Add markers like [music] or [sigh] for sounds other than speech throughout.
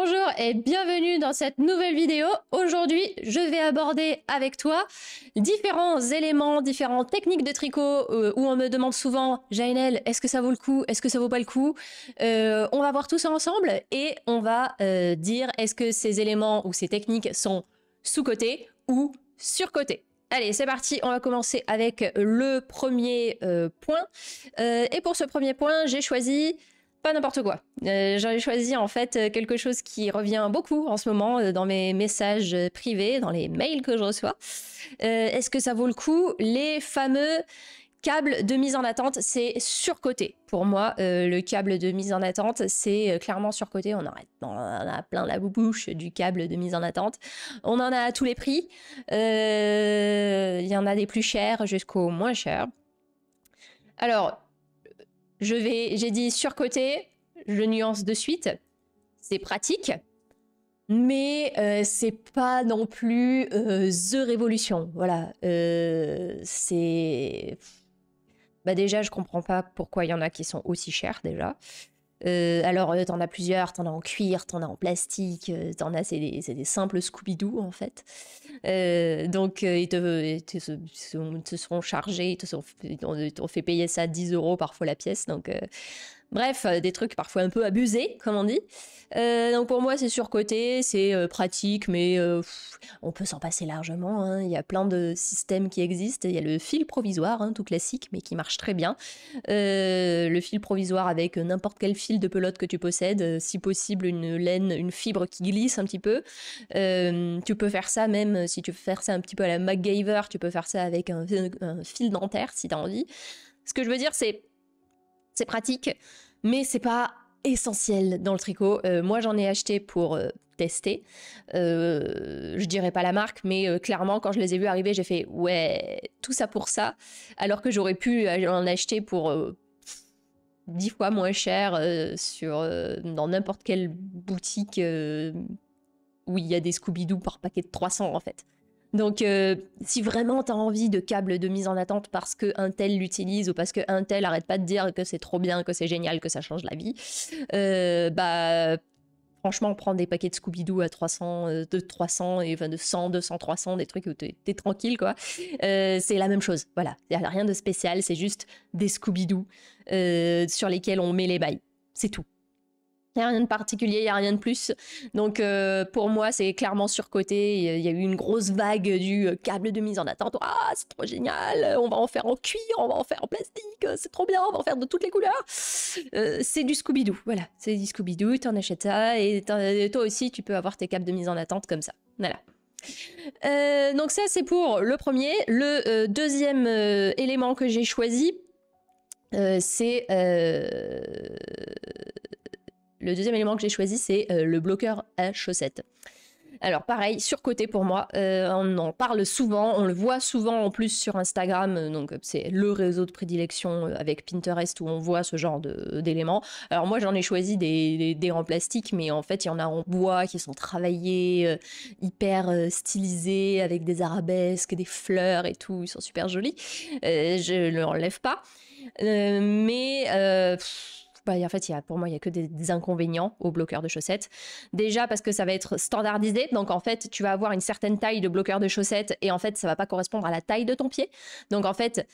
Bonjour et bienvenue dans cette nouvelle vidéo. Aujourd'hui, je vais aborder avec toi différents éléments, différentes techniques de tricot euh, où on me demande souvent « Jainel, est-ce que ça vaut le coup Est-ce que ça vaut pas le coup euh, On va voir tout ça ensemble et on va euh, dire est-ce que ces éléments ou ces techniques sont sous-cotés ou sur-cotés. Allez, c'est parti, on va commencer avec le premier point. et pour ce premier point, j'ai choisi pas n'importe quoi. Euh, J'avais choisi en fait euh, quelque chose qui revient beaucoup en ce moment euh, dans mes messages privés, dans les mails que je reçois. Est-ce que ça vaut le coup Les fameux câbles de mise en attente, c'est surcoté. Pour moi, le câble de mise en attente, c'est clairement surcoté. On, on en a plein la bouche du câble de mise en attente. On en a à tous les prix. Il y en a des plus chers jusqu'au moins chers. Alors, je vais, j'ai dit surcoté, je nuance de suite. C'est pratique, mais euh, c'est pas non plus euh, the révolution. Voilà, euh, c'est. Bah déjà, je comprends pas pourquoi il y en a qui sont aussi chers déjà. Euh, alors, tu euh, t'en as plusieurs, t'en as en cuir, t'en as en plastique, euh, t'en as, c'est des, simples Scooby-Doo en fait. donc, ils, te, ils se, chargés, ils t'ont fait payer ça 10 euros parfois la pièce, donc Bref, euh, des trucs parfois un peu abusés, comme on dit. Euh, donc pour moi, c'est surcoté, c'est euh, pratique, mais on peut s'en passer largement. Hein. Il y a plein de systèmes qui existent. Il y a le fil provisoire, hein, tout classique, mais qui marche très bien. le fil provisoire avec n'importe quel fil de pelote que tu possèdes, si possible une laine, une fibre qui glisse un petit peu. tu peux faire ça même si tu veux faire ça un petit peu à la MacGyver, tu peux faire ça avec un, un fil dentaire si tu as envie. Ce que je veux dire, c'est c'est pratique, mais c'est pas essentiel dans le tricot. Euh, moi, j'en ai acheté pour euh, tester. Euh, je dirais pas la marque, mais clairement, quand je les ai vus arriver, j'ai fait ouais, tout ça pour ça, alors que j'aurais pu en acheter pour 10 fois moins cher sur dans n'importe quelle boutique où il y a des Scooby-Doo par paquet de 300 en fait. Donc, euh, si vraiment tu as envie de câbles de mise en attente parce que tel l'utilise ou parce qu'un tel arrête pas de dire que c'est trop bien, que c'est génial, que ça change la vie, euh, bah franchement, prendre des paquets de Scooby-Doo à 300, euh, de 300, et, de 100, 200, 300, des trucs où t'es es tranquille, quoi. c'est la même chose, voilà. Il a rien de spécial, c'est juste des Scooby-Doo sur lesquels on met les bails. C'est tout rien de particulier, il n'y a rien de plus. Donc euh, pour moi, c'est clairement surcoté. Il y a eu une grosse vague du euh, câble de mise en attente. Ah, c'est trop génial, on va en faire en cuir, on va en faire en plastique, c'est trop bien, on va en faire de toutes les couleurs. Euh, c'est du Scooby-Doo, voilà. C'est du Scooby-Doo, en achètes ça et, toi aussi, tu peux avoir tes câbles de mise en attente comme ça. Voilà. donc ça, c'est pour le premier. Le deuxième élément que j'ai choisi, c'est le deuxième élément que j'ai choisi, c'est euh, le bloqueur à chaussettes. Alors pareil, surcoté pour moi, euh, on en parle souvent, on le voit souvent en plus sur Instagram, euh, donc c'est le réseau de prédilection avec Pinterest où on voit ce genre d'éléments. Alors moi j'en ai choisi des, des, en plastique, mais en fait il y en a en bois qui sont travaillés, hyper stylisés, avec des arabesques, des fleurs et tout, ils sont super jolis. je ne l'enlève pas. mais... Bah, en fait, pour moi, il n'y a que des, inconvénients au bloqueur de chaussettes. Déjà parce que ça va être standardisé, donc en fait, tu vas avoir une certaine taille de bloqueur de chaussettes et en fait, ça ne va pas correspondre à la taille de ton pied. Donc en fait,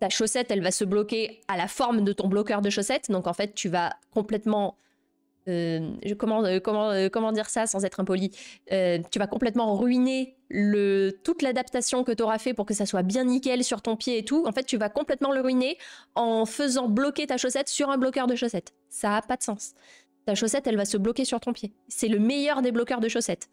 ta chaussette, elle va se bloquer à la forme de ton bloqueur de chaussettes. Donc en fait, tu vas complètement euh, euh, comment, dire ça sans être impoli Tu vas complètement ruiner toute l'adaptation que tu auras fait pour que ça soit bien nickel sur ton pied et tout. En fait, tu vas complètement le ruiner en faisant bloquer ta chaussette sur un bloqueur de chaussettes. Ça n'a pas de sens. Ta chaussette, elle va se bloquer sur ton pied. C'est le meilleur des bloqueurs de chaussettes.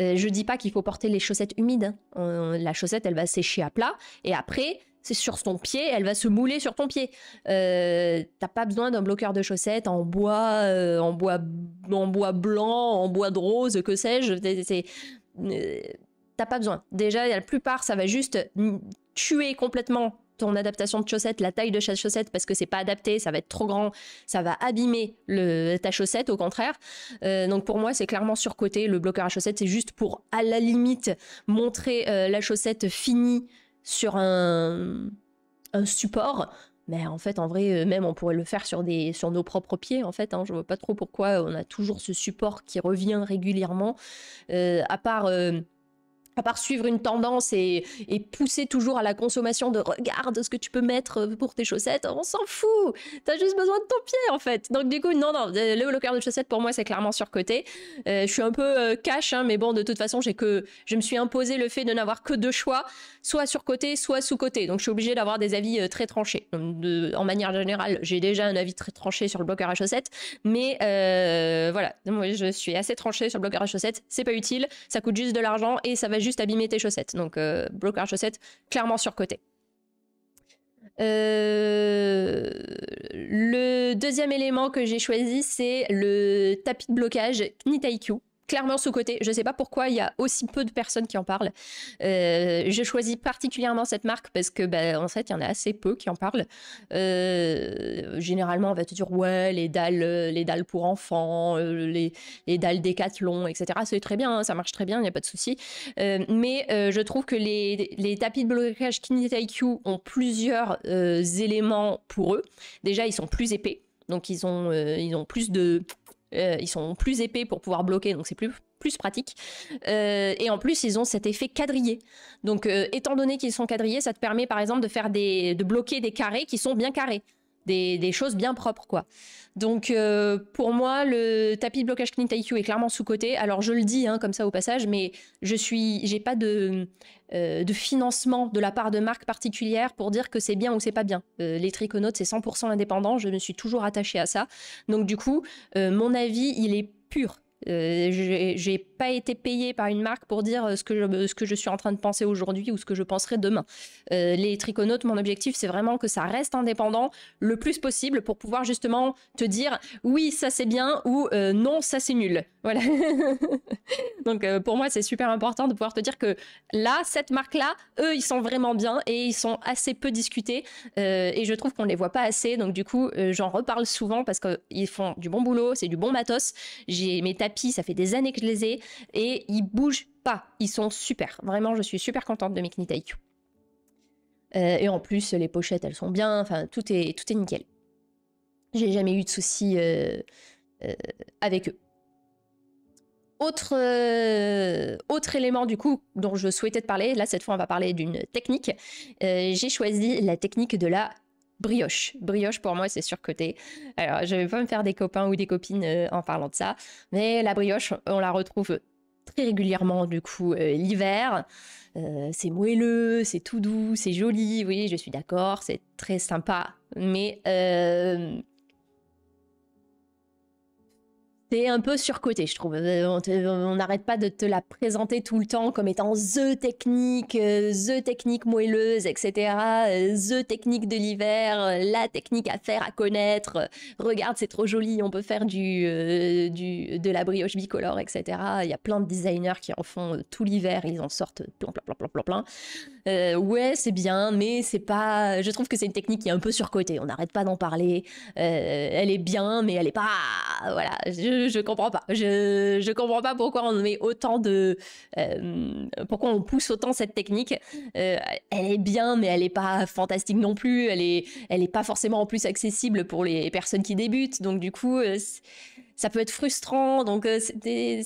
Euh, je dis pas qu'il faut porter les chaussettes humides. Hein. la chaussette, elle va sécher à plat et après, c'est sur ton pied, elle va se mouler sur ton pied. Euh, t'as pas besoin d'un bloqueur de chaussettes en bois, euh, en bois, en bois blanc, en bois de rose, que sais-je. Euh, t'as pas besoin. Déjà, la plupart, ça va juste tuer complètement ton adaptation de chaussettes, la taille de chaque chaussette, parce que c'est pas adapté, ça va être trop grand, ça va abîmer le, ta chaussette, au contraire. donc pour moi, c'est clairement surcoté. Le bloqueur à chaussettes, c'est juste pour, à la limite, montrer la chaussette finie sur un, support. Mais en fait, en vrai, euh, même on pourrait le faire sur, des, sur nos propres pieds, en fait. Hein. Je vois pas trop pourquoi on a toujours ce support qui revient régulièrement. Euh, à part euh, à part suivre une tendance et, pousser toujours à la consommation de regarde ce que tu peux mettre pour tes chaussettes, on s'en fout. T'as juste besoin de ton pied en fait. Donc du coup, non, non, euh, le bloqueur de chaussettes pour moi c'est clairement surcoté. Euh, je suis un peu euh, cash, hein, mais bon, de toute façon, j'ai que je me suis imposé le fait de n'avoir que deux choix, soit surcoté, soit sous-coté. Donc je suis obligée d'avoir des avis très tranchés. en manière générale, j'ai déjà un avis très tranché sur le bloqueur à chaussettes, mais voilà, je suis assez tranchée sur le bloqueur à chaussettes. C'est pas utile, ça coûte juste de l'argent et ça va juste abîmer tes chaussettes. Donc, euh, bloquer chaussettes, clairement sur côté. Euh, le deuxième élément que j'ai choisi, c'est le tapis de blocage IQ clairement sous-côté. Je ne sais pas pourquoi il y a aussi peu de personnes qui en parlent. Euh, je choisis particulièrement cette marque parce que, bah, en fait, il y en a assez peu qui en parlent. Euh, généralement, on va te dire, ouais, les dalles, euh, les dalles pour enfants, les, dalles décathlon, etc. C'est très bien, hein, ça marche très bien, il n'y a pas de souci. mais je trouve que les, tapis de blocage IQ ont plusieurs éléments pour eux. Déjà, ils sont plus épais. Donc ils ont, ils ont plus de euh, ils sont plus épais pour pouvoir bloquer, donc c'est plus, pratique. Euh, et en plus, ils ont cet effet quadrillé. Donc, euh, étant donné qu'ils sont quadrillés, ça te permet par exemple de, faire de bloquer des carrés qui sont bien carrés des, choses bien propres quoi. Donc euh, pour moi le tapis de blocage Clean IQ est clairement sous côté. Alors je le dis hein, comme ça au passage, mais je suis j'ai pas de euh, de financement de la part de marque particulière pour dire que c'est bien ou c'est pas bien. Euh, les triconautes c'est 100% indépendant, je me suis toujours attaché à ça. Donc du coup mon avis il est pur. j'ai été payé par une marque pour dire euh, ce que je, euh, ce que je suis en train de penser aujourd'hui ou ce que je penserai demain. Euh, les triconautes, mon objectif, c'est vraiment que ça reste indépendant le plus possible pour pouvoir justement te dire oui, ça c'est bien ou euh, non, ça c'est nul. Voilà. [laughs] Donc pour moi, c'est super important de pouvoir te dire que là, cette marque-là, eux, ils sont vraiment bien et ils sont assez peu discutés et je trouve qu'on les voit pas assez. Donc du coup, j'en reparle souvent parce qu'ils font du bon boulot, c'est du bon matos. J'ai mes tapis, ça fait des années que je les ai et ils bougent pas. Ils sont super. Vraiment, je suis super contente de mes euh, et en plus, les pochettes, elles sont bien. Enfin, tout est, tout est nickel. J'ai jamais eu de soucis euh, euh, avec eux. Autre, autre, élément du coup dont je souhaitais te parler, là cette fois on va parler d'une technique, j'ai choisi la technique de la brioche. Brioche, pour moi, c'est surcoté. Alors, je vais pas me faire des copains ou des copines euh, en parlant de ça. Mais la brioche, on la retrouve très régulièrement, du coup, euh, l'hiver. Euh, c'est moelleux, c'est tout doux, c'est joli. voyez je suis d'accord, c'est très sympa. Mais un peu surcoté, je trouve. Euh, on n'arrête pas de te la présenter tout le temps comme étant the technique, euh, the technique moelleuse, etc., euh, the technique de l'hiver, la technique à faire, à connaître. Regarde, c'est trop joli, on peut faire du, du de la brioche bicolore, etc. Il y a plein de designers qui en font tout l'hiver, ils en sortent plein, plein, plein, plein, plein. Euh, ouais, c'est bien, mais c'est pas. Je trouve que c'est une technique qui est un peu surcotée. On n'arrête pas d'en parler. Euh, elle est bien, mais elle est pas. Voilà, je, je comprends pas. Je, je comprends pas pourquoi on met autant de. Euh, pourquoi on pousse autant cette technique. elle est bien, mais elle est pas fantastique non plus. Elle est, elle est pas forcément en plus accessible pour les personnes qui débutent. Donc du coup, ça peut être frustrant. Donc c'était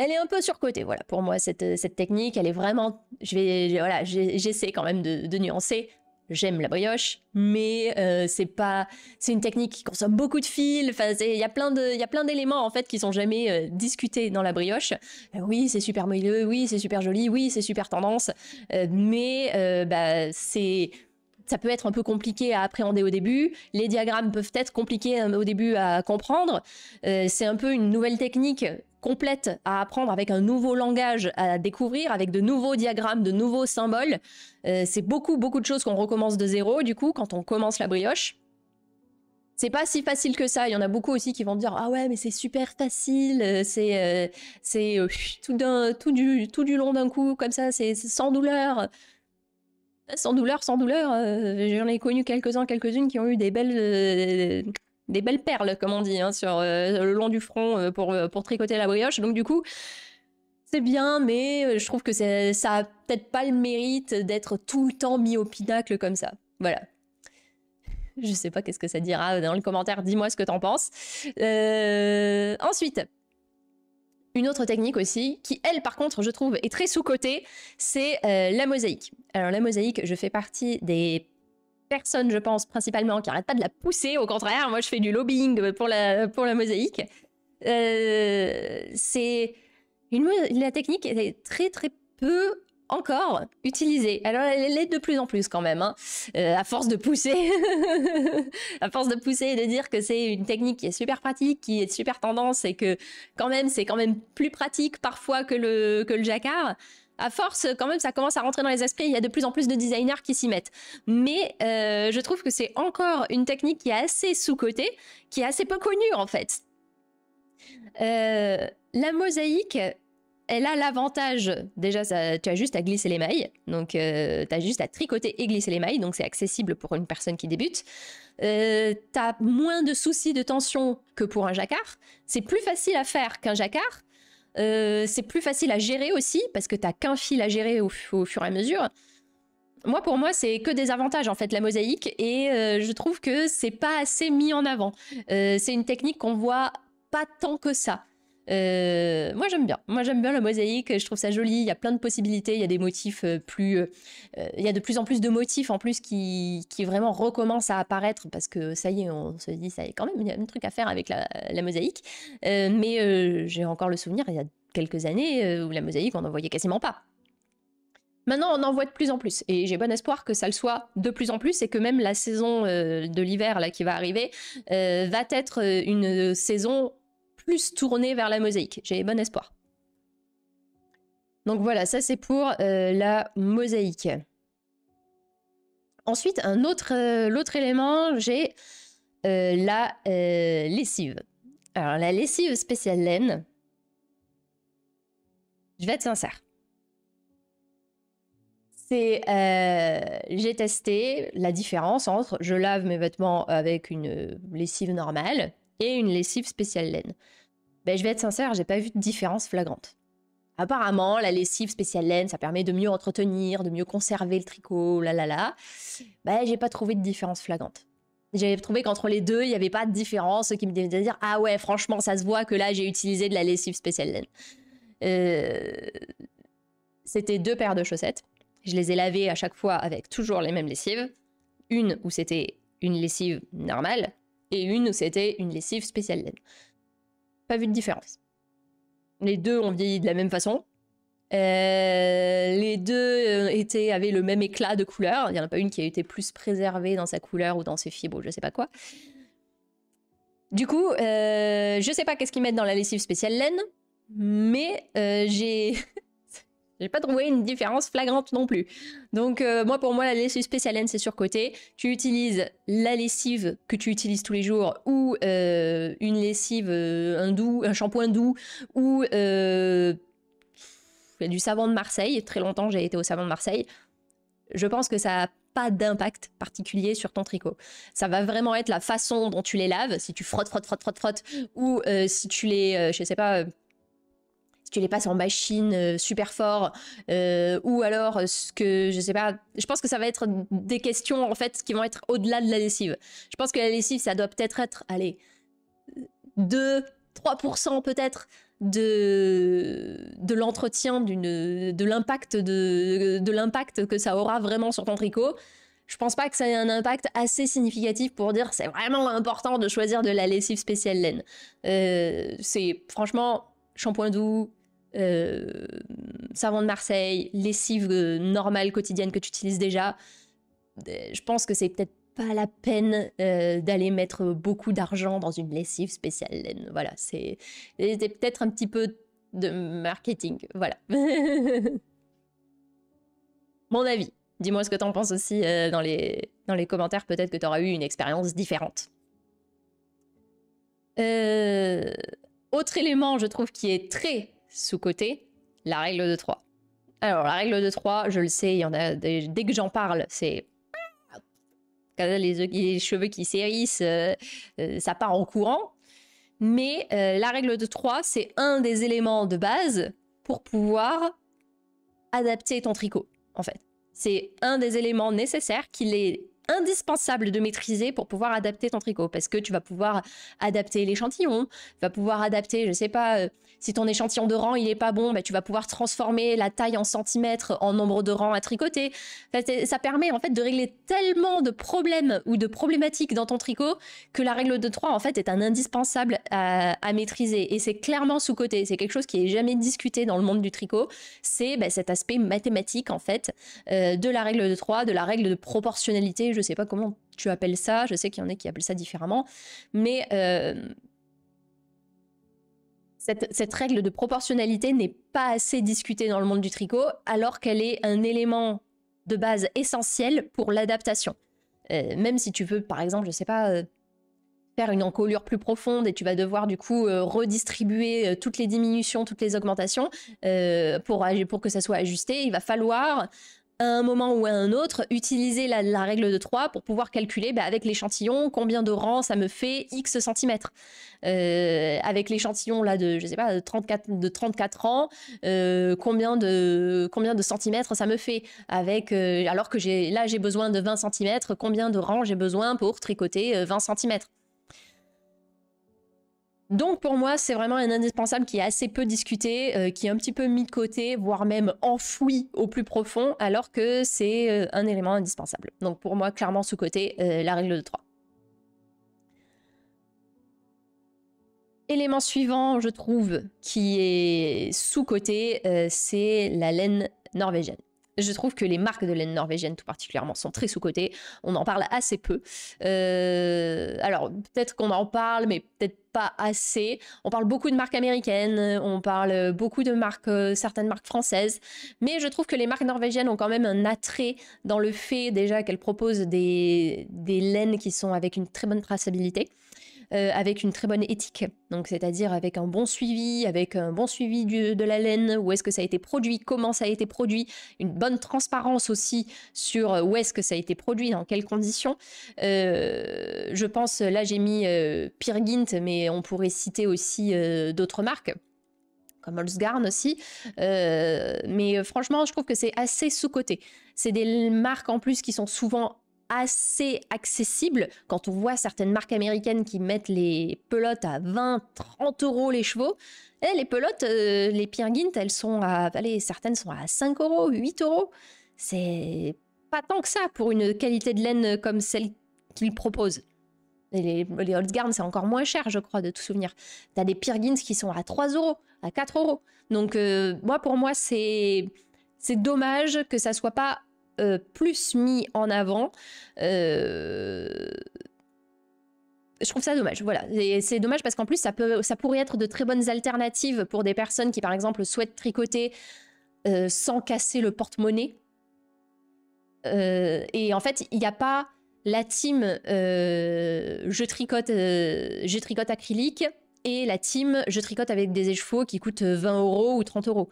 elle est un peu surcotée, voilà, pour moi, cette, euh, technique. Elle est vraiment. Je vais, voilà, j'essaie quand même de, nuancer. J'aime la brioche, mais euh, c'est pas, c'est une technique qui consomme beaucoup de fil. Enfin, il y a plein d'éléments en fait qui sont jamais euh, discutés dans la brioche. oui, c'est super moelleux, oui, c'est super joli, oui, c'est super tendance, mais bah, c'est ça peut être un peu compliqué à appréhender au début. Les diagrammes peuvent être compliqués hein, au début à comprendre. c'est un peu une nouvelle technique complète à apprendre avec un nouveau langage à découvrir, avec de nouveaux diagrammes, de nouveaux symboles. Euh, c'est beaucoup, beaucoup de choses qu'on recommence de zéro, du coup, quand on commence la brioche. C'est pas si facile que ça. Il y en a beaucoup aussi qui vont dire Ah ouais, mais c'est super facile, euh, c'est euh, c'est tout, tout, du, tout du long d'un coup, comme ça, c'est sans douleur. Sans douleur, sans douleur. J'en ai connu quelques-uns, quelques-unes qui ont eu des belles des belles perles, comme on dit, hein, sur euh, le long du front euh, pour, euh, pour tricoter la brioche. Donc du coup, c'est bien, mais je trouve que ça n'a peut-être pas le mérite d'être tout le temps mis au pinacle comme ça. Voilà. Je sais pas qu'est-ce que ça dira dans le commentaire, dis-moi ce que t'en penses. Ensuite, une autre technique aussi, qui elle par contre je trouve est très sous-cotée, c'est la mosaïque. Alors la mosaïque, je fais partie des personne, je pense, principalement, qui arrête pas de la pousser. Au contraire, moi, je fais du lobbying pour, la, pour la mosaïque. Euh, c'est la technique est très très peu encore utilisée. Alors elle est de plus en plus quand même, hein. euh, à force de pousser, [laughs] à force de pousser et de dire que c'est une technique qui est super pratique, qui est super tendance et que quand même c'est quand même plus pratique parfois que le que le jacquard à force, quand même, ça commence à rentrer dans les esprits. Il y a de plus en plus de designers qui s'y mettent. Mais euh, je trouve que c'est encore une technique qui est assez sous-cotée, qui est assez peu connue en fait. Euh, la mosaïque, elle a l'avantage, déjà, ça, tu as juste à glisser les mailles, donc euh, tu as juste à tricoter et glisser les mailles, donc c'est accessible pour une personne qui débute. tu as moins de soucis de tension que pour un jacquard, c'est plus facile à faire qu'un jacquard, euh, c'est plus facile à gérer aussi, parce que t'as qu'un fil à gérer au, fur et à mesure. Moi, pour moi, c'est que des avantages, en fait, la mosaïque, et euh, je trouve que c'est pas assez mis en avant. Euh, c'est une technique qu'on voit pas tant que ça. Euh, moi j'aime bien. Moi j'aime bien la mosaïque, je trouve ça joli, il y a plein de possibilités, il y a des motifs euh, plus... Euh, il y a de plus en plus de motifs en plus qui, qui, vraiment recommencent à apparaître parce que ça y est, on se dit ça y est quand même, il y a un truc à faire avec la, la mosaïque. mais j'ai encore le souvenir, il y a quelques années où la mosaïque on n'en voyait quasiment pas. Maintenant, on en voit de plus en plus et j'ai bon espoir que ça le soit de plus en plus et que même la saison de l'hiver là qui va arriver va être une saison tourner vers la mosaïque. J'ai bon espoir. Donc voilà, ça c'est pour euh, la mosaïque. Ensuite, un autre, euh, l'autre élément, j'ai euh, la lessive. Alors la lessive spéciale laine, je vais être sincère. C'est, j'ai testé la différence entre je lave mes vêtements avec une lessive normale et une lessive spéciale laine. Ben, je vais être sincère, j'ai pas vu de différence flagrante. Apparemment, la lessive spéciale laine, ça permet de mieux entretenir, de mieux conserver le tricot, là là là. Ben, j'ai pas trouvé de différence flagrante. J'avais trouvé qu'entre les deux, il n'y avait pas de différence, ce qui me faisait dire Ah ouais, franchement, ça se voit que là, j'ai utilisé de la lessive spéciale laine. Euh, c'était deux paires de chaussettes. Je les ai lavées à chaque fois avec toujours les mêmes lessives. Une où c'était une lessive normale, et une où c'était une lessive spéciale laine. Pas vu de différence. Les deux ont vieilli de la même façon. Euh, les deux euh, étaient, avaient le même éclat de couleur. Il n'y en a pas une qui a été plus préservée dans sa couleur ou dans ses fibres ou je sais pas quoi. Du coup, euh, je sais pas qu'est-ce qu'ils mettent dans la lessive spéciale laine, mais j'ai [laughs] J'ai pas trouvé une différence flagrante non plus. Donc euh, moi pour moi la lessive spéciale c'est surcoté. Tu utilises la lessive que tu utilises tous les jours ou euh, une lessive, euh, un doux, un shampoing doux ou du savon de Marseille. Très longtemps j'ai été au savon de Marseille. Je pense que ça a pas d'impact particulier sur ton tricot. Ça va vraiment être la façon dont tu les laves, si tu frottes, frottes, frottes, frottes, frottes, ou si tu les, je sais pas, tu les passes en machine euh, super fort euh, ou alors euh, ce que je sais pas je pense que ça va être des questions en fait qui vont être au-delà de la lessive je pense que la lessive ça doit peut-être être allez 2 3% peut-être de de l'entretien d'une de l'impact de, de l'impact que ça aura vraiment sur ton tricot je pense pas que ça ait un impact assez significatif pour dire c'est vraiment important de choisir de la lessive spéciale laine c'est franchement shampoing doux, euh, savon de Marseille, lessive normale quotidienne que tu utilises déjà, euh, je pense que c'est peut-être pas la peine euh, d'aller mettre beaucoup d'argent dans une lessive spéciale Voilà, c'est peut-être un petit peu de marketing. Voilà. [laughs] Mon avis. Dis-moi ce que t'en penses aussi dans, les, dans les commentaires. Peut-être que t'auras eu une expérience différente. autre élément, je trouve, qui est très sous-côté, la règle de 3. Alors, la règle de 3, je le sais, il y en a dès que j'en parle, c'est... Les, cheveux qui s'hérissent, euh, euh, ça part en courant. Mais euh, la règle de 3, c'est un des éléments de base pour pouvoir adapter ton tricot, en fait. C'est un des éléments nécessaires qu'il est indispensable de maîtriser pour pouvoir adapter ton tricot parce que tu vas pouvoir adapter l'échantillon, tu vas pouvoir adapter, je sais pas, si ton échantillon de rang, il n'est pas bon, bah, tu vas pouvoir transformer la taille en centimètres, en nombre de rangs à tricoter. ça permet en fait de régler tellement de problèmes ou de problématiques dans ton tricot que la règle de 3 en fait est un indispensable à, maîtriser. Et c'est clairement sous-côté. C'est quelque chose qui est jamais discuté dans le monde du tricot. C'est bah, cet aspect mathématique en fait euh, de la règle de 3, de la règle de proportionnalité. Je sais pas comment tu appelles ça. Je sais qu'il y en a qui appellent ça différemment. Mais euh, cette, règle de proportionnalité n'est pas assez discutée dans le monde du tricot, alors qu'elle est un élément de base essentiel pour l'adaptation. Euh, même si tu veux, par exemple, je sais pas, euh, faire une encolure plus profonde et tu vas devoir du coup euh, redistribuer toutes les diminutions, toutes les augmentations pour, pour que ça soit ajusté, il va falloir à un moment ou à un autre, utiliser la, règle de 3 pour pouvoir calculer bah, avec l'échantillon combien de rang ça me fait x centimètres. Euh, avec l'échantillon là de, je sais pas, de 34, de 34 rangs, euh, combien, de, combien de centimètres ça me fait. Avec, euh, alors que là j'ai besoin de 20 centimètres, combien de rangs j'ai besoin pour tricoter 20 centimètres. Donc pour moi, c'est vraiment un indispensable qui est assez peu discuté, euh, qui est un petit peu mis de côté, voire même enfoui au plus profond, alors que c'est euh, un élément indispensable. Donc pour moi, clairement sous-côté, euh, la règle de 3. Élément suivant, je trouve, qui est sous-côté, c'est la laine norvégienne je trouve que les marques de laine norvégienne tout particulièrement sont très sous-cotées. On en parle assez peu. Euh, alors peut-être qu'on en parle, mais peut-être pas assez. On parle beaucoup de marques américaines, on parle beaucoup de marques, euh, certaines marques françaises, mais je trouve que les marques norvégiennes ont quand même un attrait dans le fait déjà qu'elles proposent des laines qui sont avec une très bonne traçabilité. Euh, avec une très bonne éthique. Donc, c'est-à-dire avec un bon suivi, avec un bon suivi de la laine, où est-ce que ça a été produit, comment ça a été produit, une bonne transparence aussi sur euh, où est-ce que ça a été produit, dans quelles conditions. Euh, je pense, là, j'ai mis euh, Pirgint, mais on pourrait citer aussi d'autres marques comme Holzgarn aussi. mais franchement, je trouve que c'est assez sous-coté. C'est des marques en plus qui sont souvent assez accessible. Quand on voit certaines marques américaines qui mettent les pelotes à 20, 30 euros les chevaux, et eh, les pelotes, euh, les Pierguint, elles sont à, allez, certaines sont à 5 euros, 8 euros. C'est pas tant que ça pour une qualité de laine comme celle qu'ils proposent. les, les Holzgarn, c'est encore moins cher, je crois, de tout souvenir. T'as des Pierguins qui sont à 3 euros, à 4 euros. Donc, euh, moi, pour moi, c'est, c'est dommage que ça soit pas euh, plus mis en avant. Euh, je trouve ça dommage, voilà. C'est dommage parce qu'en plus, ça, peut, ça pourrait être de très bonnes alternatives pour des personnes qui, par exemple, souhaitent tricoter euh, sans casser le porte-monnaie. et en fait, il n'y a pas la team je, tricote, je tricote acrylique et la team je tricote avec des échevaux qui coûtent 20 euros ou 30 euros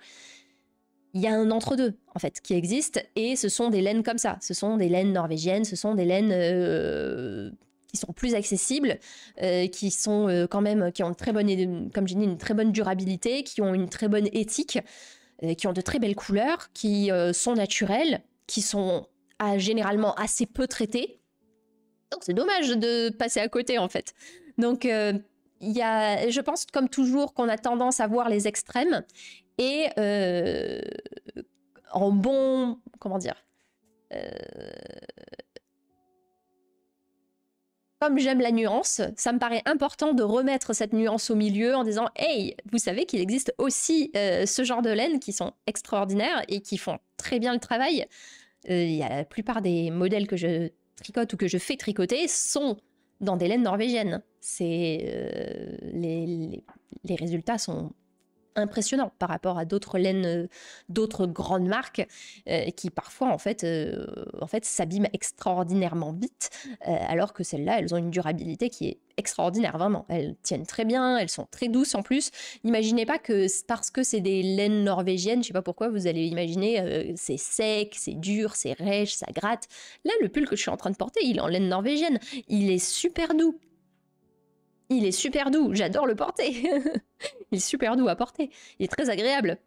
il y a un entre-deux, en fait, qui existe, et ce sont des laines comme ça. Ce sont des laines norvégiennes, ce sont des laines euh, qui sont plus accessibles, euh, qui sont euh, quand même, qui ont une très bonne, comme j'ai dit, une très bonne durabilité, qui ont une très bonne éthique, qui ont de très belles couleurs, qui sont naturelles, qui sont à, ah, généralement assez peu traitées. Donc c'est dommage de passer à côté, en fait. Donc y je pense, comme toujours, qu'on a tendance à voir les extrêmes. Et euh, en bon. Comment dire euh, comme j'aime la nuance, ça me paraît important de remettre cette nuance au milieu en disant Hey, vous savez qu'il existe aussi euh, ce genre de laine qui sont extraordinaires et qui font très bien le travail. la plupart des modèles que je tricote ou que je fais tricoter sont dans des laines norvégiennes. C'est euh, les, résultats sont impressionnant par rapport à d'autres laines, euh, d'autres grandes marques euh, qui parfois en fait, euh, en fait s'abîment extraordinairement vite, alors que celles-là, elles ont une durabilité qui est extraordinaire, vraiment. Elles tiennent très bien, elles sont très douces en plus. Imaginez pas que parce que c'est des laines norvégiennes, je sais pas pourquoi, vous allez imaginer c'est sec, c'est dur, c'est rêche, ça gratte. Là, le pull que je suis en train de porter, il est en laine norvégienne, il est super doux. Il est super doux, j'adore le porter. [laughs] il est super doux à porter, il est très agréable.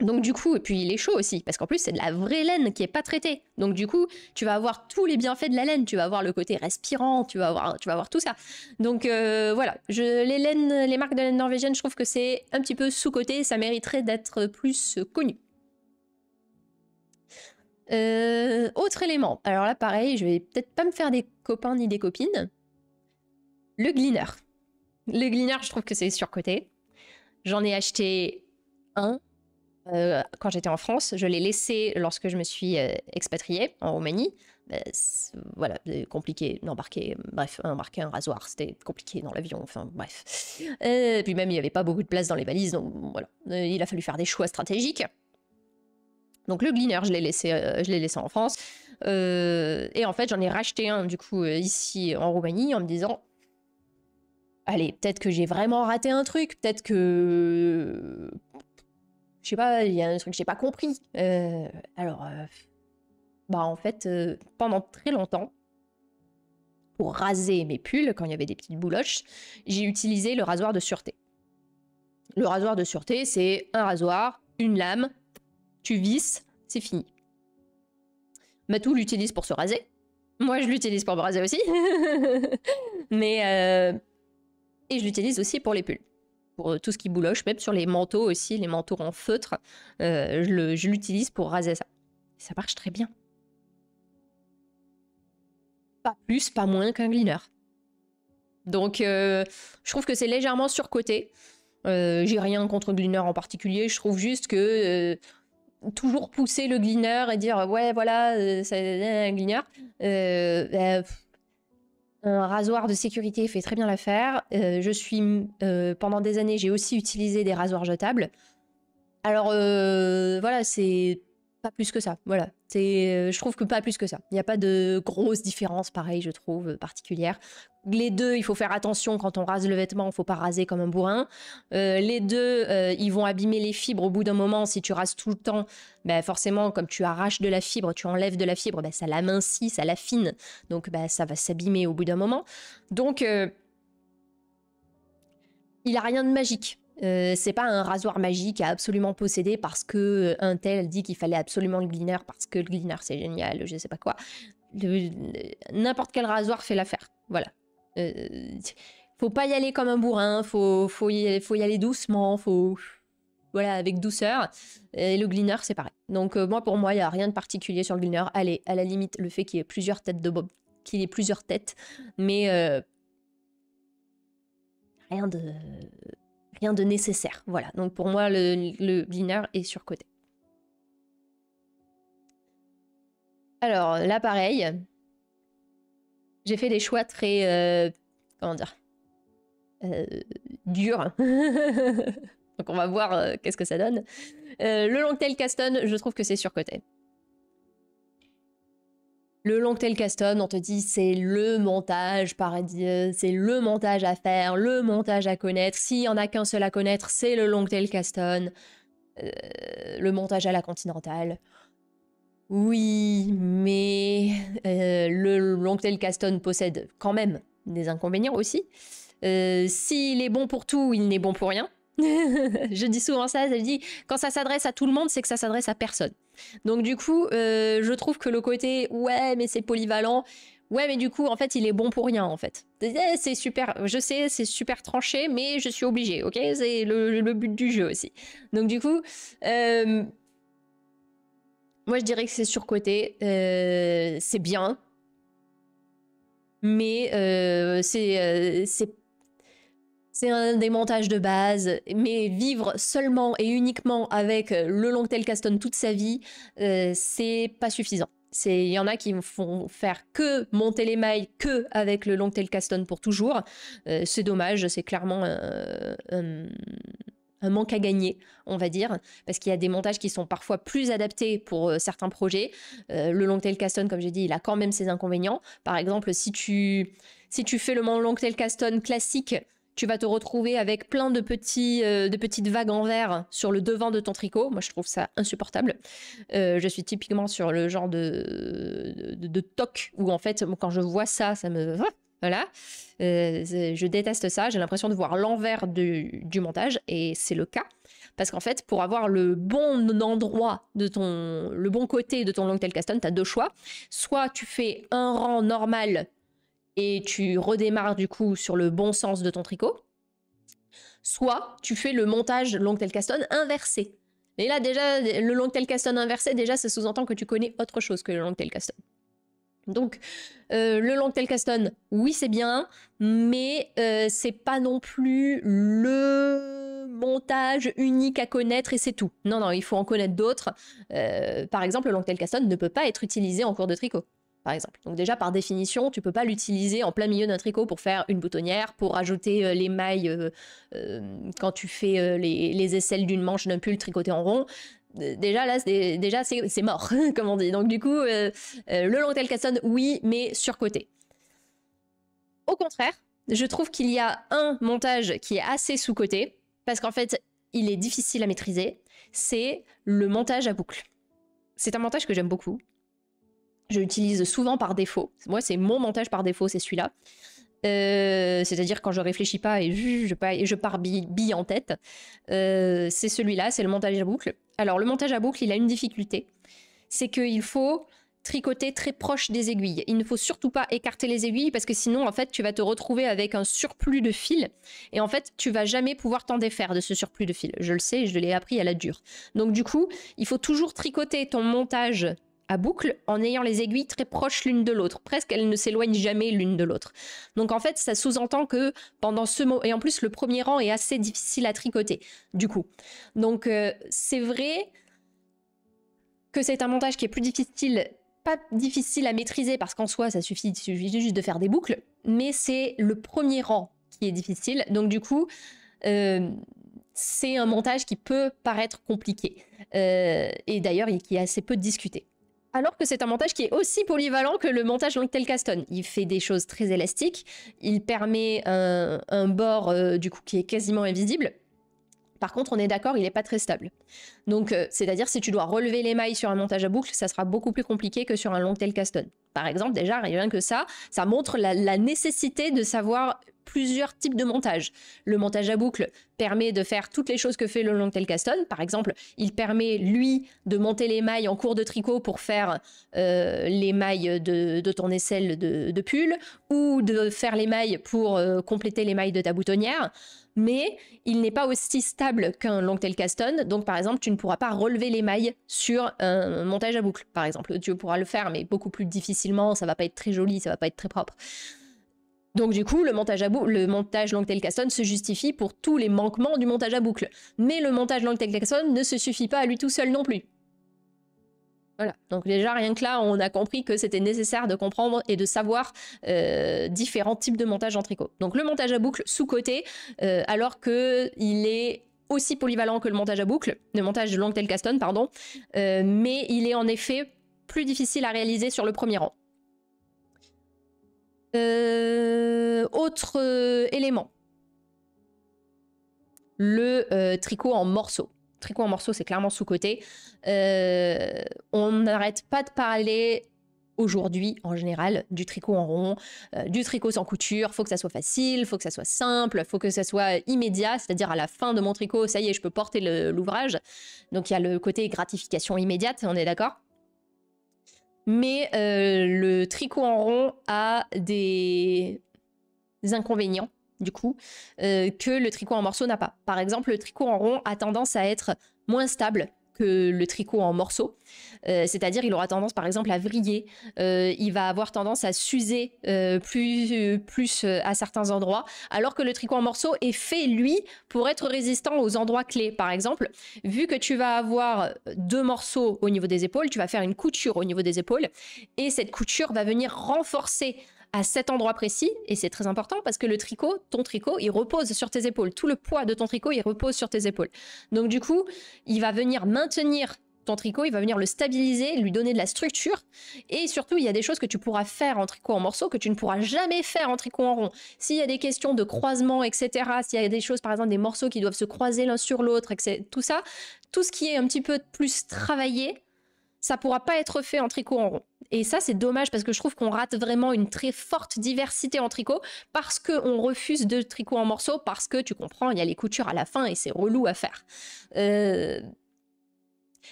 Donc du coup, et puis il est chaud aussi, parce qu'en plus c'est de la vraie laine qui est pas traitée. Donc du coup, tu vas avoir tous les bienfaits de la laine, tu vas avoir le côté respirant, tu vas avoir, tu vas tout ça. Donc euh, voilà, je, les laines, les marques de laine norvégienne, je trouve que c'est un petit peu sous-coté, ça mériterait d'être plus connu. Euh, autre élément, alors là pareil, je vais peut-être pas me faire des copains ni des copines. Le Gleaner. Le Gleaner, je trouve que c'est surcoté. J'en ai acheté un euh, quand j'étais en France. Je l'ai laissé lorsque je me suis euh, expatriée en Roumanie. Bah, voilà, euh, compliqué d'embarquer. Bref, embarquer un rasoir, c'était compliqué dans l'avion. Enfin, bref. Et puis même, il n'y avait pas beaucoup de place dans les valises. Donc voilà, il a fallu faire des choix stratégiques. Donc le Gleaner, je l'ai laissé, je l'ai laissé en France. et en fait, j'en ai racheté un du coup ici en Roumanie en me disant Allez, peut-être que j'ai vraiment raté un truc, peut-être que... Je sais pas, il y a un truc que j'ai pas compris. Euh, alors, euh, bah en fait, euh, pendant très longtemps, pour raser mes pulls, quand il y avait des petites bouloches, j'ai utilisé le rasoir de sûreté. Le rasoir de sûreté, c'est un rasoir, une lame, tu visses, c'est fini. Matou l'utilise pour se raser. Moi, je l'utilise pour me raser aussi. [laughs] Mais et je l'utilise aussi pour les pulls. Pour euh, tout ce qui bouloche, même sur les manteaux aussi, les manteaux en feutre, euh, je l'utilise pour raser ça. ça marche très bien. Pas plus, pas moins qu'un gliner. Donc euh, je trouve que c'est légèrement surcoté. J'ai rien contre gliner en particulier, je trouve juste que toujours pousser le gliner et dire ouais voilà, c'est un gliner. Ben, un rasoir de sécurité fait très bien l'affaire. Euh, je suis euh, pendant des années, j'ai aussi utilisé des rasoirs jetables. Alors euh, voilà, c'est pas plus que ça. Voilà, c'est, euh, je trouve que pas plus que ça. Il n'y a pas de grosse différence, pareil, je trouve, euh, particulière. Les deux, il faut faire attention quand on rase le vêtement, il ne faut pas raser comme un bourrin. Euh, les deux, ils vont abîmer les fibres au bout d'un moment. Si tu rases tout le temps, ben forcément, comme tu arraches de la fibre, tu enlèves de la fibre, ben, ça l'amincit, ça l'affine. Donc ben, ça va s'abîmer au bout d'un moment. Donc, il a rien de magique. Euh, c'est pas un rasoir magique à absolument posséder parce que euh, un tel dit qu'il fallait absolument le gliner parce que le gliner c'est génial, je sais pas quoi. N'importe quel rasoir fait l'affaire. Voilà. Euh, faut pas y aller comme un bourrin, faut, faut, y, aller, doucement, faut. Voilà, avec douceur. Et le gliner c'est pareil. Donc, moi, pour moi, il n'y a rien de particulier sur le gliner Allez, à la limite, le fait qu'il ait plusieurs têtes de Bob, qu'il ait plusieurs têtes, mais. rien de de nécessaire. Voilà, donc pour moi, le, le est surcoté. Alors l'appareil, j'ai fait des choix très. Euh, comment dire euh, [laughs] donc on va voir euh, qu'est-ce que ça donne. Euh, le long Longtail Caston, je trouve que c'est surcoté. Le Longtail Caston, on te dit c'est le montage paradis, c'est le montage à faire, le montage à connaître. S'il n'y en a qu'un seul à connaître, c'est le Longtail Caston. Euh, le montage à la continentale. Oui, mais euh, le Longtail Caston possède quand même des inconvénients aussi. Euh, s'il est bon pour tout, il n'est bon pour rien. [laughs] je dis souvent ça, je dis quand ça s'adresse à tout le monde, c'est que ça s'adresse à personne. Donc du coup, euh, je trouve que le côté ouais, mais c'est polyvalent, ouais, mais du coup, en fait, il est bon pour rien, en fait. Eh, c'est super, je sais, c'est super tranché, mais je suis obligée, ok C'est le, but du jeu aussi. Donc du coup, euh, moi je dirais que c'est surcoté, euh, c'est bien, mais c'est c'est c'est un démontage de base, mais vivre seulement et uniquement avec euh, le Long long-tail Caston toute sa vie, euh, c'est pas suffisant. Il y en a qui font faire que monter les mailles que avec le Long long-tail Caston pour toujours. Euh, c'est dommage, c'est clairement un, manque à gagner, on va dire, parce qu'il y a des montages qui sont parfois plus adaptés pour certains projets. le Long long-tail Caston, comme j'ai dit, il a quand même ses inconvénients. Par exemple, si tu, si tu fais le long-tail Caston classique, tu vas te retrouver avec plein de, petits, euh, de petites vagues envers sur le devant de ton tricot. Moi, je trouve ça insupportable. Euh, je suis typiquement sur le genre de, de, toc où, en fait, quand je vois ça, ça me... Voilà. Euh, je déteste ça. J'ai l'impression de voir l'envers du, montage et c'est le cas. Parce qu'en fait, pour avoir le bon endroit de ton, le bon côté de ton Longtail Caston, tu as deux choix. Soit tu fais un rang normal et tu redémarres du coup sur le bon sens de ton tricot. Soit tu fais le montage long caston inversé. Et là déjà, le long tel caston inversé, déjà ça sous-entend que tu connais autre chose que le long tail caston. Donc, euh, le long caston, oui, c'est bien, mais euh, c'est pas non plus le montage unique à connaître et c'est tout. Non, non, il faut en connaître d'autres. Euh, par exemple, le long caston ne peut pas être utilisé en cours de tricot par exemple. Donc déjà, par définition, tu peux pas l'utiliser en plein milieu d'un tricot pour faire une boutonnière, pour ajouter euh, les mailles euh, euh, quand tu fais les, aisselles d'une manche d'un pull tricoté en rond. Déjà là, c'est, déjà c'est, mort, [laughs] comme on dit. Donc du coup, le long Casson, oui, mais surcoté. Au contraire, je trouve qu'il y a un montage qui est assez sous-coté, parce qu'en fait, il est difficile à maîtriser, c'est le montage à boucle. C'est un montage que j'aime beaucoup, j'utilise souvent par défaut. Moi, c'est mon montage par défaut, c'est celui-là. Euh, c'est-à-dire quand je réfléchis pas et je, pars bille, en tête, euh, c'est celui-là, c'est le montage à boucle. Alors le montage à boucle, il a une difficulté, c'est qu'il faut tricoter très proche des aiguilles. Il ne faut surtout pas écarter les aiguilles parce que sinon, en fait, tu vas te retrouver avec un surplus de fil et en fait, tu vas jamais pouvoir t'en défaire de ce surplus de fil. Je le sais, je l'ai appris à la dure. Donc du coup, il faut toujours tricoter ton montage boucle en ayant les aiguilles très proches l'une de l'autre. Presque elles ne s'éloignent jamais l'une de l'autre. Donc en fait, ça sous-entend que pendant ce mot et en plus le premier rang est assez difficile à tricoter. Du coup, donc euh, c'est vrai que c'est un montage qui est plus difficile pas difficile à maîtriser parce qu'en soi ça suffit, juste de faire des boucles, mais c'est le premier rang qui est difficile. Donc du coup, euh, c'est un montage qui peut paraître compliqué euh, et d'ailleurs qui est assez peu discuté. Alors que c'est un montage qui est aussi polyvalent que le montage Longtail Caston. Il fait des choses très élastiques, il permet un, bord euh, du coup qui est quasiment invisible. Par contre, on est d'accord, il n'est pas très stable. Donc, euh, c'est-à-dire si tu dois relever les mailles sur un montage à boucle, ça sera beaucoup plus compliqué que sur un Longtail Caston par exemple, déjà, rien que ça, ça montre la, nécessité de savoir plusieurs types de montage. Le montage à boucle permet de faire toutes les choses que fait le Longtail Caston. Par exemple, il permet, lui, de monter les mailles en cours de tricot pour faire euh, les mailles de, ton aisselle de, pull ou de faire les mailles pour euh, compléter les mailles de ta boutonnière. Mais il n'est pas aussi stable qu'un Longtail Caston. Donc, par exemple, tu ne pourras pas relever les mailles sur un montage à boucle, par exemple. Tu pourras le faire, mais beaucoup plus difficile ça va pas être très joli, ça va pas être très propre. Donc du coup, le montage, à le montage Caston se justifie pour tous les manquements du montage à boucle. Mais le montage tel Caston ne se suffit pas à lui tout seul non plus. Voilà, donc déjà rien que là, on a compris que c'était nécessaire de comprendre et de savoir euh, différents types de montage en tricot. Donc le montage à boucle sous-côté, euh, alors qu'il est aussi polyvalent que le montage à boucle, le montage long tel Caston, pardon, euh, mais il est en effet difficile à réaliser sur le premier rang. Euh, autre euh, élément. Le euh, tricot en morceaux. Tricot en morceaux, c'est clairement sous-côté. on n'arrête pas de parler aujourd'hui en général du tricot en rond, du tricot sans couture. Faut que ça soit facile, faut que ça soit simple, faut que ça soit immédiat, c'est-à-dire à la fin de mon tricot, ça y est, je peux porter l'ouvrage. Donc il y a le côté gratification immédiate, on est d'accord mais euh, le tricot en rond a des, inconvénients, du coup, euh, que le tricot en morceaux n'a pas. Par exemple, le tricot en rond a tendance à être moins stable le tricot en morceaux. Euh, c'est-à-dire, il aura tendance, par exemple, à vriller. Euh, il va avoir tendance à s'user euh, plus, plus à certains endroits, alors que le tricot en morceaux est fait, lui, pour être résistant aux endroits clés. Par exemple, vu que tu vas avoir deux morceaux au niveau des épaules, tu vas faire une couture au niveau des épaules, et cette couture va venir renforcer à cet endroit précis, et c'est très important parce que le tricot, ton tricot, il repose sur tes épaules. Tout le poids de ton tricot, il repose sur tes épaules. Donc du coup, il va venir maintenir ton tricot, il va venir le stabiliser, lui donner de la structure. Et surtout, il y a des choses que tu pourras faire en tricot en morceaux que tu ne pourras jamais faire en tricot en rond. S'il y a des questions de croisement, etc., s'il y a des choses, par exemple, des morceaux qui doivent se croiser l'un sur l'autre, tout ça, tout ce qui est un petit peu plus travaillé, ça pourra pas être fait en tricot en rond. Et ça, c'est dommage parce que je trouve qu'on rate vraiment une très forte diversité en tricot parce qu'on refuse de tricot en morceaux parce que tu comprends, il y a les coutures à la fin et c'est relou à faire. Euh,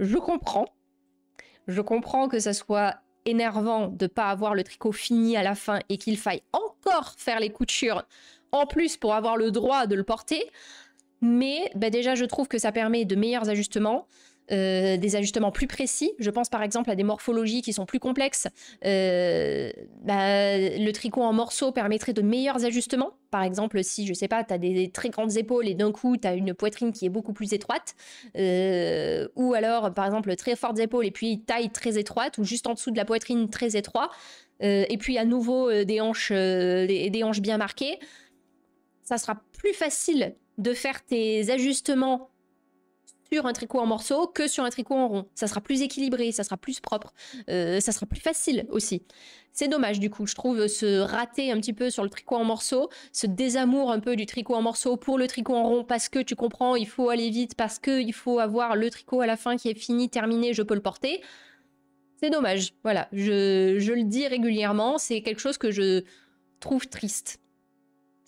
je comprends. Je comprends que ça soit énervant de pas avoir le tricot fini à la fin et qu'il faille encore faire les coutures en plus pour avoir le droit de le porter. Mais bah, déjà, je trouve que ça permet de meilleurs ajustements. Euh, des ajustements plus précis. Je pense par exemple à des morphologies qui sont plus complexes. Euh, bah, le tricot en morceaux permettrait de meilleurs ajustements. Par exemple, si, je sais pas, tu as des, très grandes épaules et d'un coup, tu as une poitrine qui est beaucoup plus étroite. Euh, ou alors, par exemple, très fortes épaules et puis taille très étroite ou juste en dessous de la poitrine très étroite. et puis à nouveau, des, hanches, des hanches bien marquées. Ça sera plus facile de faire tes ajustements sur un tricot en morceaux que sur un tricot en rond. Ça sera plus équilibré, ça sera plus propre, euh, ça sera plus facile aussi. C'est dommage du coup, je trouve se rater un petit peu sur le tricot en morceaux, ce désamour un peu du tricot en morceaux pour le tricot en rond parce que tu comprends, il faut aller vite, parce que il faut avoir le tricot à la fin qui est fini, terminé, je peux le porter. C'est dommage, voilà, je le dis régulièrement, c'est quelque chose que je trouve triste.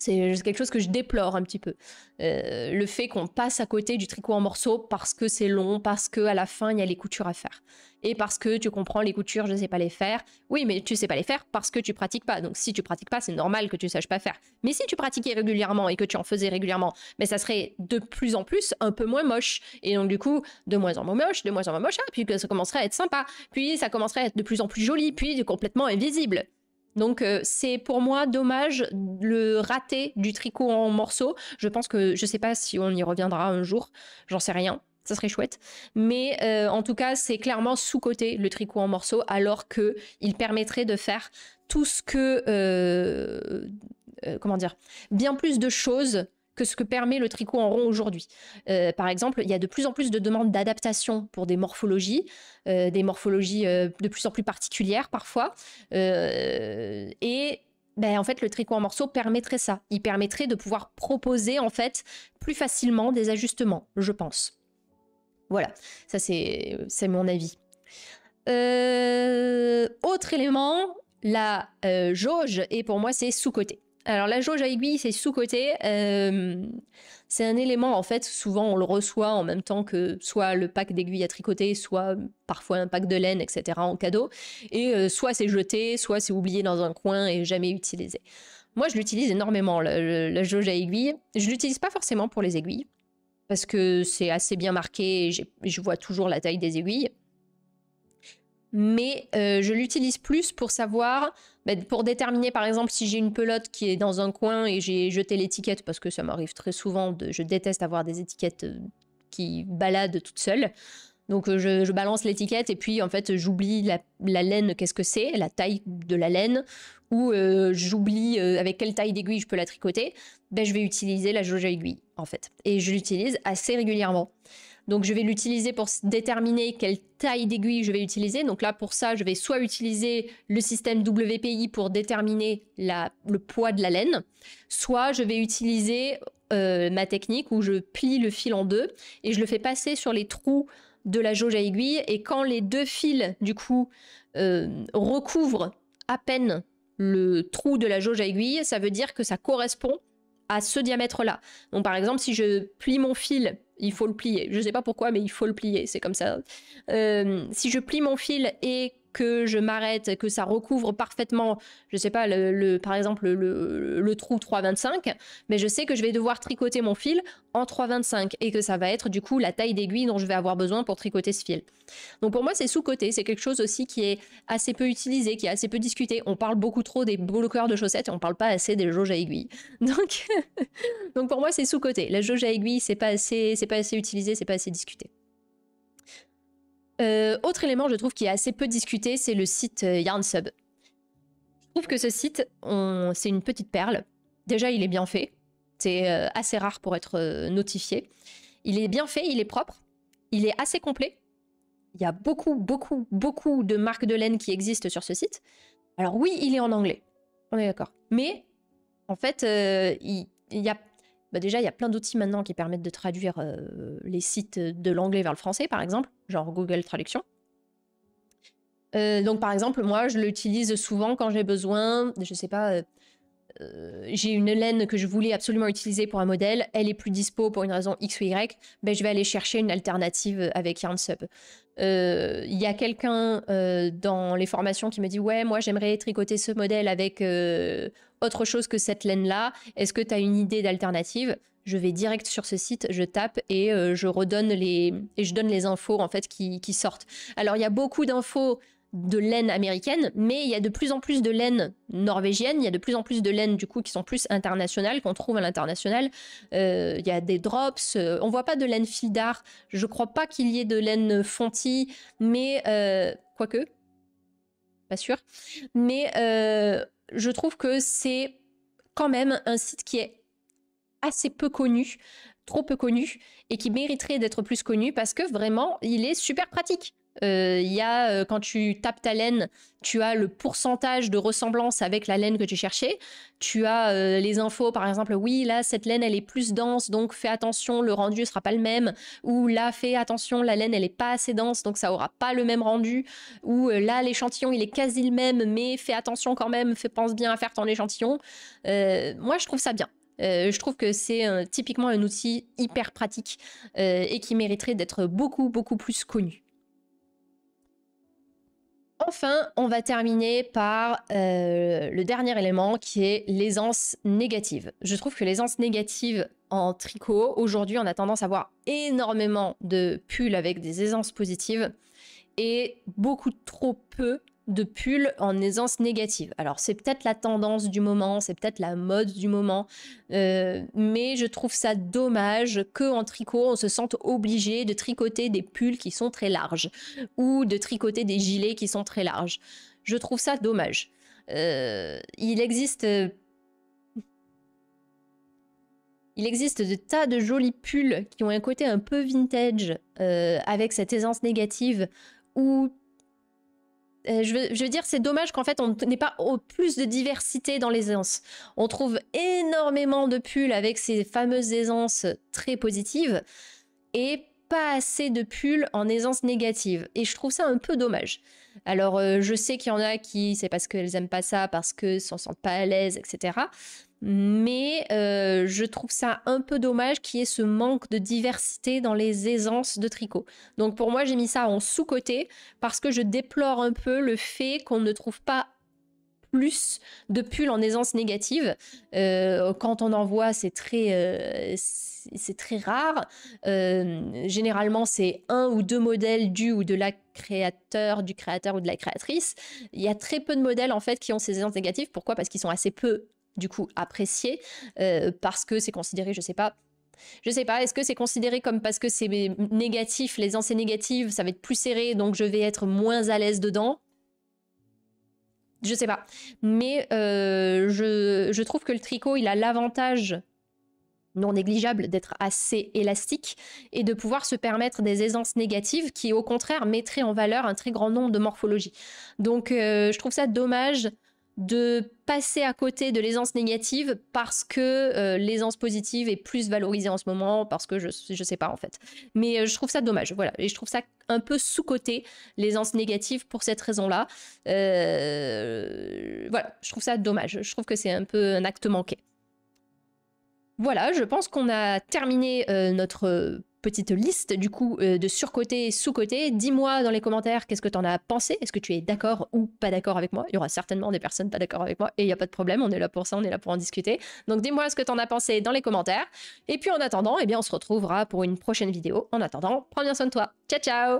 Euh, c'est quelque chose que je déplore un petit peu. Euh, le fait qu'on passe à côté du tricot en morceaux parce que c'est long, parce qu'à la fin il y a les coutures à faire. Et parce que tu comprends les coutures, je ne sais pas les faire. Oui, mais tu sais pas les faire parce que tu pratiques pas. Donc si tu pratiques pas, c'est normal que tu saches pas faire. Mais si tu pratiquais régulièrement et que tu en faisais régulièrement, mais ça serait de plus en plus un peu moins moche. Et donc du coup, de moins en moins moche, de moins en moins moche, ah, puis ça commencerait à être sympa, puis ça commencerait à être de plus en plus joli, puis complètement invisible. Donc euh, c'est pour moi dommage le raté du tricot en morceaux. Je pense que je sais pas si on y reviendra un jour, j'en sais rien. Ça serait chouette, mais euh, en tout cas c'est clairement sous côté le tricot en morceaux alors qu'il permettrait de faire tout ce que euh, comment dire bien plus de choses que ce que permet le tricot en rond aujourd'hui. Euh, par exemple, il y a de plus en plus de demandes d'adaptation pour des morphologies, euh, des morphologies euh, de plus en plus particulières parfois. et ben, en fait, le tricot en morceaux permettrait ça. Il permettrait de pouvoir proposer en fait plus facilement des ajustements, je pense. Voilà, ça c'est mon avis. autre élément, la jauge, et pour moi c'est sous-côté. Alors la jauge à aiguille, c'est sous-côté. Euh, c'est un élément, en fait, souvent on le reçoit en même temps que soit le pack d'aiguilles à tricoter, soit parfois un pack de laine, etc. en cadeau. Et euh, soit c'est jeté, soit c'est oublié dans un coin et jamais utilisé. Moi, je l'utilise énormément, la, jauge à aiguille. Je l'utilise pas forcément pour les aiguilles, parce que c'est assez bien marqué et je vois toujours la taille des aiguilles mais euh, je l'utilise plus pour savoir, bah, pour déterminer par exemple si j'ai une pelote qui est dans un coin et j'ai jeté l'étiquette, parce que ça m'arrive très souvent, je déteste avoir des étiquettes euh, qui baladent toutes seules. Donc euh, je, balance l'étiquette et puis en fait j'oublie la, laine, qu'est-ce que c'est, la taille de la laine, ou j'oublie avec quelle taille d'aiguille je peux la tricoter, ben, je vais utiliser la jauge à aiguille en fait. Et je l'utilise assez régulièrement. Donc je vais l'utiliser pour déterminer quelle taille d'aiguille je vais utiliser. Donc là pour ça, je vais soit utiliser le système WPI pour déterminer le poids de la laine, soit je vais utiliser euh, ma technique où je plie le fil en deux et je le fais passer sur les trous de la jauge à aiguille et quand les deux fils du coup euh, recouvrent à peine le trou de la jauge à aiguille, ça veut dire que ça correspond à ce diamètre-là. Donc par exemple, si je plie mon fil, il faut le plier. Je sais pas pourquoi, mais il faut le plier, c'est comme ça. Euh, si je plie mon fil et que je m'arrête, que ça recouvre parfaitement, je sais pas, le, par exemple le, trou 3,25, mais je sais que je vais devoir tricoter mon fil en 3,25 et que ça va être du coup la taille d'aiguille dont je vais avoir besoin pour tricoter ce fil. Donc pour moi c'est sous-côté, c'est quelque chose aussi qui est assez peu utilisé, qui est assez peu discuté. On parle beaucoup trop des bloqueurs de chaussettes et on parle pas assez des jauges à aiguille. [laughs] Donc, donc pour moi c'est sous-côté. La jauge à aiguille c'est pas c'est pas assez utilisé, c'est pas assez discuté. Euh, autre élément, je trouve, qui est assez peu discuté, c'est le site euh, Yarnsub. Je trouve que ce site, on... c'est une petite perle. Déjà, il est bien fait. C'est euh, assez rare pour être notifié. Il est bien fait, il est propre, il est assez complet. Il y a beaucoup, beaucoup, beaucoup de marques de laine qui existent sur ce site. Alors oui, il est en anglais. On est d'accord. Mais en fait, il, il y a bah déjà, il y a plein d'outils maintenant qui permettent de traduire les sites de l'anglais vers le français, par exemple, genre Google Traduction. donc, par exemple, moi, je l'utilise souvent quand j'ai besoin, je sais pas, j'ai une laine que je voulais absolument utiliser pour un modèle, elle est plus dispo pour une raison X ou Y, ben, je vais aller chercher une alternative avec Yarnsub. Il y a quelqu'un dans les formations qui me dit Ouais, moi j'aimerais tricoter ce modèle avec autre chose que cette laine-là Est-ce que tu as une idée d'alternative Je vais direct sur ce site, je tape et euh, je redonne les et je donne les infos en fait qui, sortent. Alors il y a beaucoup d'infos de laine américaine, mais il y a de plus en plus de laine norvégienne, il y a de plus en plus de laine du coup qui sont plus internationales, qu'on trouve à l'international. Euh, il y a des drops, on euh, on voit pas de laine fil d'art, je crois pas qu'il y ait de laine fonti, mais euh, quoique, pas sûr. Mais je trouve que c'est quand même un site qui est assez peu connu, trop peu connu, et qui mériterait d'être plus connu parce que vraiment, il est super pratique. Euh, il y a, euh, quand tu tapes ta laine, tu as le pourcentage de ressemblance avec la laine que tu cherchais. Tu as euh, les infos, par exemple, oui, là, cette laine, elle est plus dense, donc fais attention, le rendu ne sera pas le même. Ou là, fais attention, la laine, elle n'est pas assez dense, donc ça aura pas le même rendu. Ou là, l'échantillon, il est quasi le même, mais fais attention quand même, fais, pense bien à faire ton échantillon. moi, je trouve ça bien. je trouve que c'est typiquement un outil hyper pratique et qui mériterait d'être beaucoup, beaucoup plus connu enfin, on va terminer par euh, le dernier élément qui est l'aisance négative. Je trouve que l'aisance négative en tricot, aujourd'hui, on a tendance à voir énormément de pulls avec des aisances positives et beaucoup trop peu de pulls en aisance négative. Alors c'est peut-être la tendance du moment, c'est peut-être la mode du moment, euh, mais je trouve ça dommage que en tricot on se sente obligé de tricoter des pulls qui sont très larges ou de tricoter des gilets qui sont très larges. Je trouve ça dommage. Euh, il existe il existe de tas de jolis pulls qui ont un côté un peu vintage euh, avec cette aisance négative ou euh, je veux, dire, c'est dommage qu'en fait, on n'ait pas au plus de diversité dans les aisances. On trouve énormément de pulls avec ces fameuses aisances très positives. Et pas assez de pulls en aisance négative. Et je trouve ça un peu dommage. Alors, euh, je sais qu'il y en a qui, c'est parce qu'elles aiment pas ça, parce qu'elles s'en sentent pas à l'aise, etc. Mais euh, je trouve ça un peu dommage qu'il y ait ce manque de diversité dans les aisances de tricot. Donc pour moi, j'ai mis ça en sous-côté parce que je déplore un peu le fait qu'on ne trouve pas plus de pulls en aisance négative. Euh, quand on en voit, c'est très, euh, très rare. Euh, généralement, c'est un ou deux modèles du ou de la créateur, du créateur ou de la créatrice. Il y a très peu de modèles en fait qui ont ces aisances négatives. Pourquoi Parce qu'ils sont assez peu du coup appréciés parce que c'est considéré, je sais pas, je sais pas, est-ce que c'est considéré comme parce que c'est négatif, les est négative, ça va être plus serré, donc je vais être moins à l'aise dedans je sais pas. Mais euh, je, je, trouve que le tricot, il a l'avantage non négligeable d'être assez élastique et de pouvoir se permettre des aisances négatives qui, au contraire, mettraient en valeur un très grand nombre de morphologies. Donc, euh, je trouve ça dommage de passer à côté de l'aisance négative parce que euh, l'aisance positive est plus valorisée en ce moment, parce que je, sais pas en fait. Mais euh, je trouve ça dommage, voilà. Et je trouve ça un peu sous-côté, l'aisance négative, pour cette raison-là. Euh, voilà, je trouve ça dommage. Je trouve que c'est un peu un acte manqué. Voilà, je pense qu'on a terminé notre petite liste du coup euh, de surcoté et sous côté Dis-moi dans les commentaires qu'est-ce que t'en as pensé. Est-ce que tu es d'accord ou pas d'accord avec moi Il y aura certainement des personnes pas d'accord avec moi et il n'y a pas de problème. On est là pour ça, on est là pour en discuter. Donc dis-moi ce que t'en as pensé dans les commentaires. Et puis en attendant, eh bien, on se retrouvera pour une prochaine vidéo. En attendant, prends bien soin de toi. Ciao, ciao